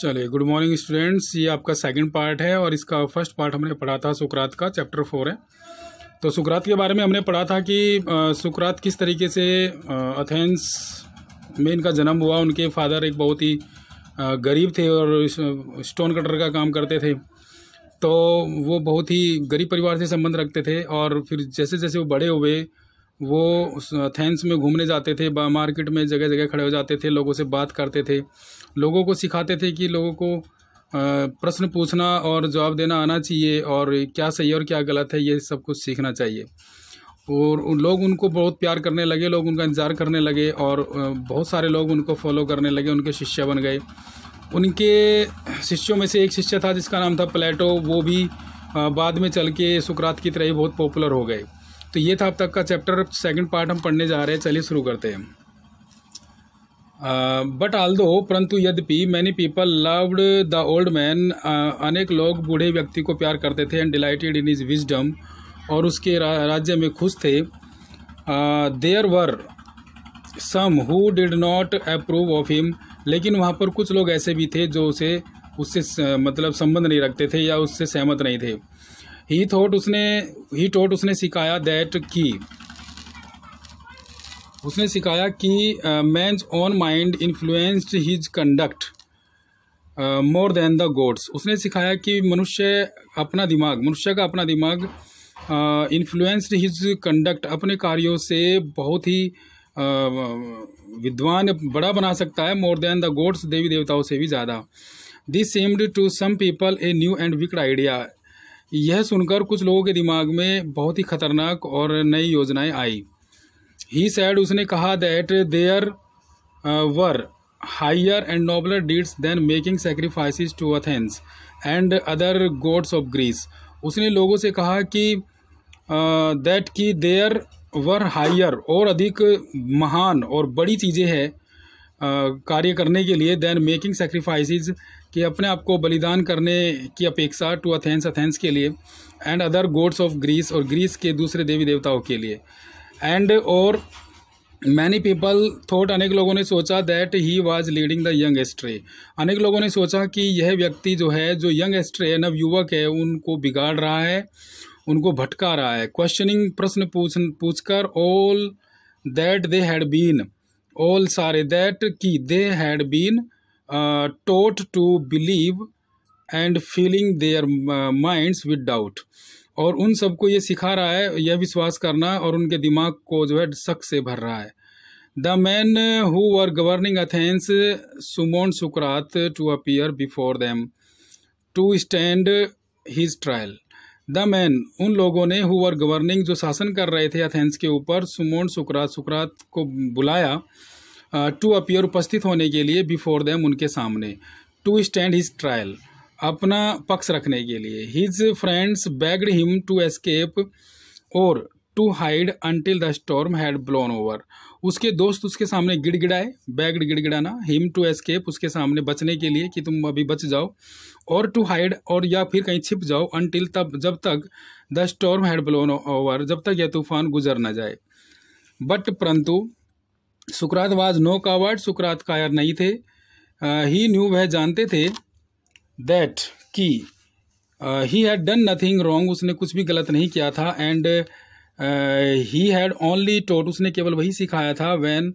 चलिए good morning students ये आपका सेकंड पार्ट है और इसका फर्स्ट पार्ट हमने पढ़ा था सुकरात का चैप्टर फोर है तो सुकरात के बारे में हमने पढ़ा था कि सुकरात किस तरीके से अथेंस में इनका जन्म हुआ उनके फादर एक बहुत ही गरीब थे और स्टोन कटर का काम करते थे तो वो बहुत ही गरीब परिवार से संबंध रखते थे और फिर जैसे जैसे वो बड़े हुए वो थैंस में घूमने जाते थे मार्केट में जगह जगह खड़े हो जाते थे लोगों से बात करते थे लोगों को सिखाते थे कि लोगों को प्रश्न पूछना और जवाब देना आना चाहिए और क्या सही और क्या गलत है ये सब कुछ सीखना चाहिए और लोग उनको बहुत प्यार करने लगे लोग उनका इंतज़ार करने लगे और बहुत सारे लोग उनको फॉलो करने लगे उनके शिष्य बन गए उनके शिष्यों में से एक शिष्य था जिसका नाम था प्लेटो वो भी बाद में चल के सुकरात की तरह ही बहुत पॉपुलर हो गए तो ये था अब तक का चैप्टर सेकंड पार्ट हम पढ़ने जा रहे हैं चलिए शुरू करते हैं बट आल दो परंतु यद्यपि many people loved the old man अनेक लोग बूढ़े व्यक्ति को प्यार करते थे and delighted in his wisdom और उसके रा, राज्य में खुश थे there were some who did not approve of him लेकिन वहाँ पर कुछ लोग ऐसे भी थे जो उसे उससे मतलब संबंध नहीं रखते थे या उससे सहमत नहीं थे ही थॉट उसने ही टोट उसने सिखाया दैट कि उसने सिखाया कि man's own mind influenced his conduct more than the gods उसने सिखाया कि मनुष्य अपना दिमाग मनुष्य का अपना दिमाग इन्फ्लुएंस्ड हिज कंडक्ट अपने कार्यों से बहुत ही uh, विद्वान बड़ा बना सकता है मोर देन द गोड्स देवी देवताओं से भी ज़्यादा this seemed to some people a new and wicked idea यह सुनकर कुछ लोगों के दिमाग में बहुत ही खतरनाक और नई योजनाएं आई ही सैड उसने कहा that there were higher and nobler deeds than making sacrifices to Athens and other gods of Greece उसने लोगों से कहा कि दैट की देयर वर हायर और अधिक महान और बड़ी चीज़ें हैं uh, कार्य करने के लिए देन मेकिंग सेक्रीफाइसिस कि अपने आप को बलिदान करने की अपेक्षा टू अथेंस अथेंस के लिए and other gods of Greece और ग्रीस के दूसरे देवी देवताओं के लिए एंड और मैनी पीपल थॉट अनेक लोगों ने सोचा that he was leading the young astray अनेक लोगों ने सोचा कि यह व्यक्ति जो है जो यंग एस्ट्रे है नव युवक है उनको बिगाड़ रहा है उनको भटका रहा है क्वेश्चनिंग प्रश्न पूछ पूछ कर all that they had been all सारे दैट की they had been Uh, taught to believe and filling their uh, minds with doubt और उन सबको ये सिखा रहा है यह विश्वास करना और उनके दिमाग को जो है शक से भर रहा है the man who are governing Athens summon सुकरात to appear before them to stand his trial the man उन लोगों ने हु आर गवर्निंग जो शासन कर रहे थे अथेंस के ऊपर सुमोन सुकरात सुकरात को बुलाया टू अपियर उपस्थित होने के लिए बिफोर दैम उनके सामने टू स्टैंड हिज ट्रायल अपना पक्ष रखने के लिए his friends begged him to escape और to hide until the storm had blown over उसके दोस्त उसके सामने गिड़गिड़ाए बैग्ड गिड़गिड़ाना हिम टू एस्केप उसके सामने बचने के लिए कि तुम अभी बच जाओ और टू हाइड और या फिर कहीं छिप जाओ अनटिल तब जब तक the storm had blown over जब तक यह तूफान गुजर ना जाए बट परंतु सुकरात वाज नो कावर्ड सुकरात कायर नहीं थे ही न्यू वह जानते थे दैट कि he had done nothing wrong उसने कुछ भी गलत नहीं किया था and he had only taught उसने केवल वही सिखाया था when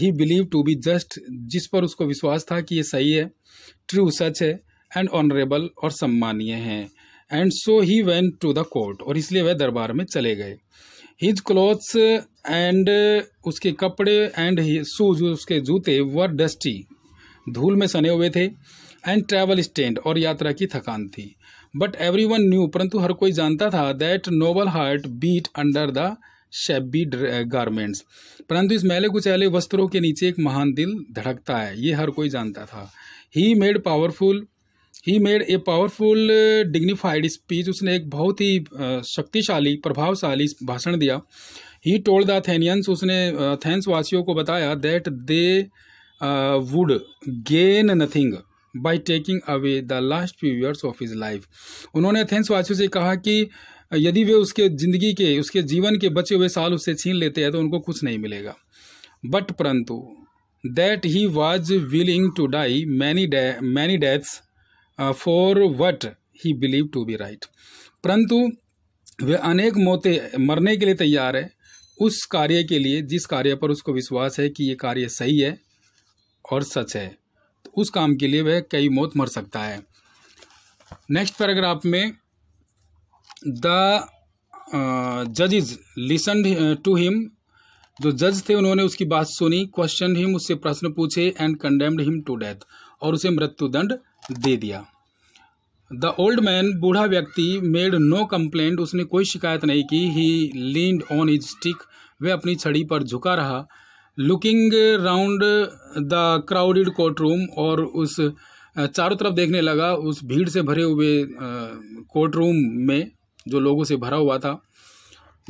he believe to be just जिस पर उसको विश्वास था कि ये सही है ट्रू सच है एंड ऑनरेबल और सम्मानीय है and so he went to the court और इसलिए वह दरबार में चले गए हिज क्लोथ्स एंड uh, उसके कपड़े एंड शूज उसके जूते वर डस्टी धूल में सने हुए थे एंड ट्रैवल स्टैंड और यात्रा की थकान थी बट एवरी वन न्यू परंतु हर कोई जानता था that noble heart beat under the shabby garments परंतु इस मैले कुचैले वस्त्रों के नीचे एक महान दिल धड़कता है ये हर कोई जानता था he made powerful he made a powerful dignified speech उसने एक बहुत ही uh, शक्तिशाली प्रभावशाली भाषण दिया ही टोल्ड द अथेनियंस उसने अथेंस वासियों को बताया that they would gain nothing by taking away the last few years of his life उन्होंने अथेंस वासियों से कहा कि यदि वे उसके ज़िंदगी के उसके जीवन के बचे हुए साल उससे छीन लेते हैं तो उनको कुछ नहीं मिलेगा बट परंतु that he was willing to die many many deaths for what he believe to be right परंतु वे अनेक मौतें मरने के लिए तैयार है उस कार्य के लिए जिस कार्य पर उसको विश्वास है कि ये कार्य सही है और सच है तो उस काम के लिए वह कई मौत मर सकता है नेक्स्ट पैराग्राफ में the is listen to him जो जज थे उन्होंने उसकी बात सुनी क्वेश्चन हिम उससे प्रश्न पूछे and condemned him to death और उसे मृत्युदंड दे दिया द ओल्ड मैन बूढ़ा व्यक्ति मेड नो कंप्लेंट उसने कोई शिकायत नहीं की he lead on his stick वह अपनी छड़ी पर झुका रहा looking round the crowded court room और उस चारों तरफ देखने लगा उस भीड़ से भरे हुए कोर्ट रूम में जो लोगों से भरा हुआ था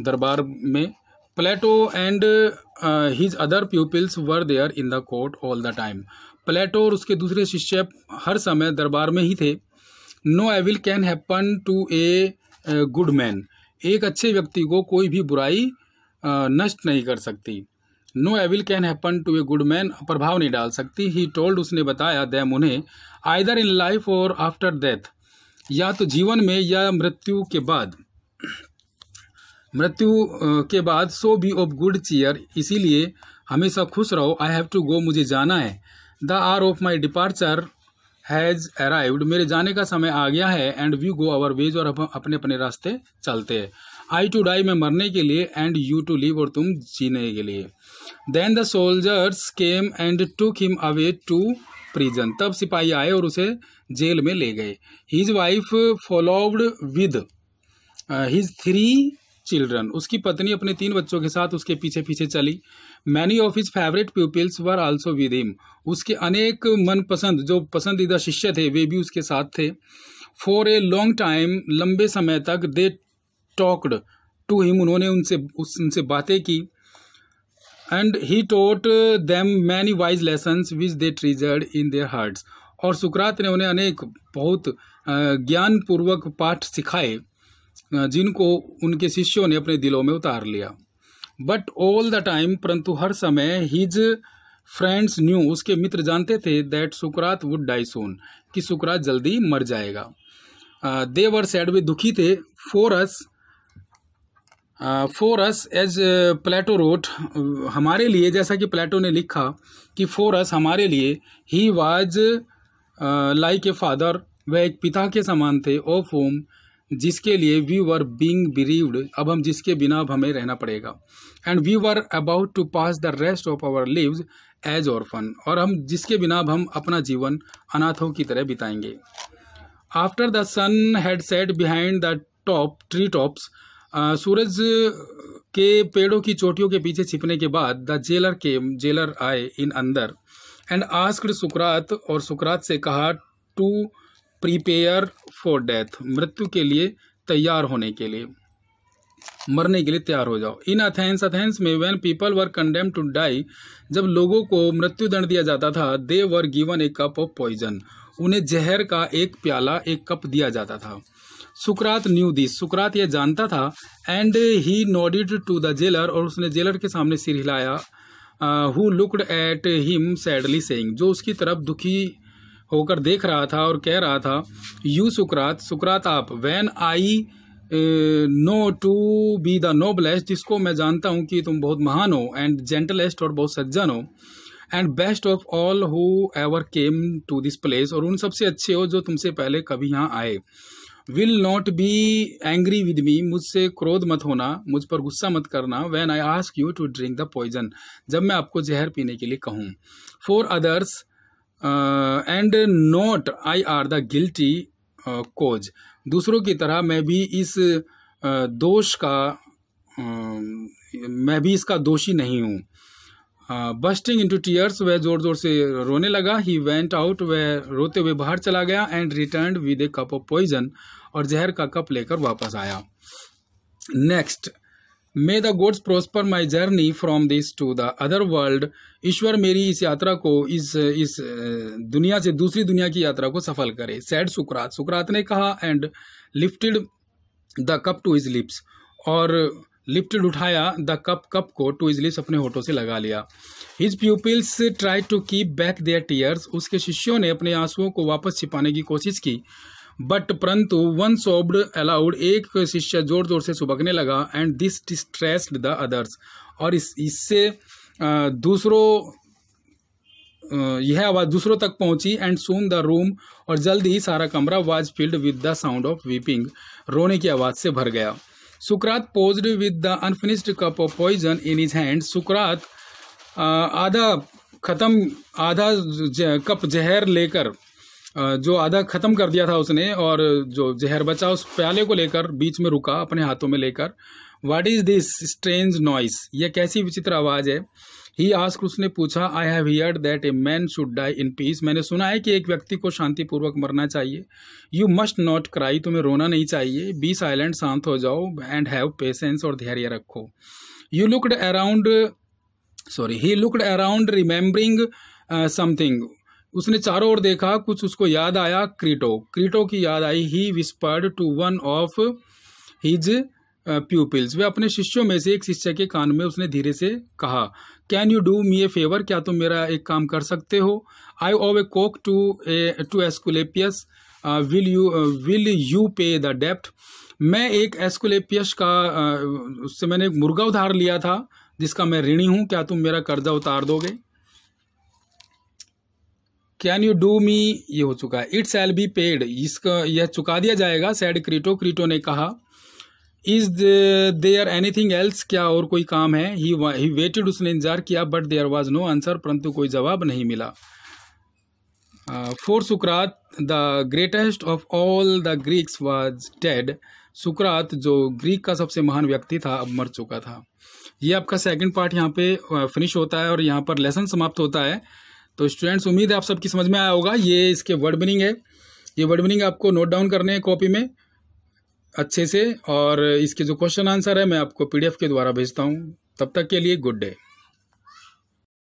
दरबार में Plato and his other peoples were there in the court all the time Plato और उसके दूसरे शिष्य हर समय दरबार में ही थे no evil can happen to a good man एक अच्छे व्यक्ति को कोई भी बुराई नष्ट नहीं कर सकती no evil can happen to a good man प्रभाव नहीं डाल सकती ही टोल्ड उसने बताया दैम उन्हें आइदर इन लाइफ और आफ्टर डेथ या तो जीवन में या मृत्यु के बाद मृत्यु के बाद so be of good cheer इसीलिए हमेशा खुश रहो आई हैव टू गो मुझे जाना है the hour of my departure has arrived मेरे जाने का समय आ गया है and we go our ways और अपने अपने रास्ते चलते हैं आई टू डाई में मरने के लिए एंड यू टू लिव और तुम जीने के लिए then the soldiers came and to him away to prison तब सिपाही आए और उसे जेल में ले गए his wife followed with his three children उसकी पत्नी अपने तीन बच्चों के साथ उसके पीछे पीछे चली many of his favourite peoples were also with him उसके अनेक मनपसंद जो पसंदीदा शिष्य थे वे भी उसके साथ थे फॉर ए लॉन्ग टाइम लंबे समय तक दे टॉक्ड टू हिम उन्होंने उनसे उस, उनसे बातें की and he taught them many wise lesson which they treasured in their hearts और सुकरात ने उन्हें अनेक बहुत ज्ञानपूर्वक पाठ सिखाए जिनको उनके शिष्यों ने अपने दिलों में उतार लिया बट ऑल द टाइम परंतु हर समय हिज फ्रेंड्स न्यू उसके मित्र जानते थे दैट सुकरात वुड डाई सोन कि सुकरात जल्दी मर जाएगा देवर सैड वे दुखी थे for us for us as Plato wrote हमारे लिए जैसा कि प्लेटो ने लिखा कि फोरस हमारे लिए he was like a father वह एक पिता के समान थे ऑफ होम जिसके लिए वी वर बींग बिरीव्ड अब हम जिसके बिना अब हमें रहना पड़ेगा and we were about to pass the rest of our lives as orphan और हम जिसके बिना अब हम अपना जीवन अनाथों की तरह बिताएंगे after the sun had set behind the top tree tops सूरज के पेड़ों की चोटियों के पीछे छिपने के बाद द जेलर के जेलर आए इन अंदर एंड आस्क्ड सुकरात और सुकरात से कहा टू प्रिपेयर फॉर डेथ मृत्यु के लिए तैयार होने के लिए मरने के लिए तैयार हो जाओ इन अथेंस अथेंस में when people were condemn to die जब लोगों को मृत्यु दंड दिया जाता था they were given a cup of poison उन्हें जहर का एक प्याला एक कप दिया जाता था सुकरात न्यू दिस सुकरात यह जानता था and he nodded to the jailer और उसने जेलर के सामने सिर हिलाया who looked at him sadly saying जो उसकी तरफ दुखी uh, होकर देख रहा था और कह रहा था यू सुकरात सुकरात आप when I know to be the noblest जिसको मैं जानता हूँ कि तुम बहुत महान हो एंड जेंटलेस्ट और बहुत सज्जन हो and best of all who ever came to this place और उन सबसे अच्छे हो जो तुमसे पहले कभी यहाँ आए will not be angry with me मुझसे क्रोध मत होना मुझ पर गुस्सा मत करना when I ask you to drink the poison जब मैं आपको जहर पीने के लिए कहूँ for others and not I are the guilty cause दूसरों की तरह मैं भी इस uh, दोष का um, मैं भी इसका दोषी नहीं हूँ बस्टिंग इंटू टीयर्स वह जोर जोर से रोने लगा ही वेंट आउट वह रोते हुए बाहर चला गया and return with a cup of poison और जहर का कप लेकर वापस आया next may the gods prosper my journey from this to the other world ईश्वर मेरी इस यात्रा को इस इस दुनिया से दूसरी दुनिया की यात्रा को सफल करे सैड सुकरात सुकरात ने कहा and lifted the cup to his lips और लिफ्टिड उठाया द कप कप को टू इज लिप्स अपने होठों से लगा लिया his pupils try to keep back their tears उसके शिष्यों ने अपने आंसुओं को वापस छिपाने की कोशिश की बट परंतु वन सोब्ड अलाउड एक शिष्य जोर जोर से सुबकने लगा and this distressed the others और इस इससे दूसरों यह आवाज़ दूसरों तक पहुंची एंड सून द रूम और जल्द ही सारा कमरा was filled with the sound of weeping रोने की आवाज़ से भर गया सुकरात paused with the unfinished cup of poison in his hand सुकरात आधा ख़त्म आधा कप जहर लेकर जो आधा ख़त्म कर दिया था उसने और जो जहर बचा उस प्याले को लेकर बीच में रुका अपने हाथों में लेकर what is this strange noise यह कैसी विचित्र आवाज़ है ही आस्क उसने पूछा I have hear that a man should die in peace मैंने सुना है कि एक व्यक्ति को शांतिपूर्वक मरना चाहिए यू मस्ट नॉट क्राई तुम्हें रोना नहीं चाहिए बी साइलेंट शांत हो जाओ एंड हैव पेशेंस और धैर्य रखो you looked around sorry he looked around remembering something उसने चारों ओर देखा कुछ उसको याद आया क्रीटो क्रीटो की याद आई he whispered to one of his pupils वे अपने शिष्यों में से एक शिष्य के कान में उसने धीरे से कहा can you do me a favour क्या तुम मेरा एक काम कर सकते हो I owe a cock to a to Asclepius will you will you pay the डेप्थ मैं एक एस्कुलेपियस का uh, उससे मैंने एक मुर्गा उधार लिया था जिसका मैं ऋणी हूँ क्या तुम मेरा कर्जा उतार दोगे कैन यू डू मी ये हो चुका है इट एल बी पेड इसका यह चुका दिया जाएगा सैड क्रीटो क्रीटो ने कहा is there anything else क्या और कोई काम है ही वेटेड उसने इंतजार किया but there was no answer परंतु कोई जवाब नहीं मिला फोर सुक्रात the greatest of all the Greeks was dead सुक्रात जो ग्रीक का सबसे महान व्यक्ति था अब मर चुका था ये आपका सेकेंड पार्ट यहाँ पे फिनिश uh, होता है और यहाँ पर लेसन समाप्त होता है तो स्टूडेंट्स उम्मीद है आप सबकी समझ में आया होगा ये इसके वर्ड मीनिंग है ये वर्ड मीनिंग आपको नोट डाउन करने हैं कॉपी में अच्छे से और इसके जो क्वेश्चन आंसर है मैं आपको पीडीएफ के द्वारा भेजता हूँ तब तक के लिए गुड डे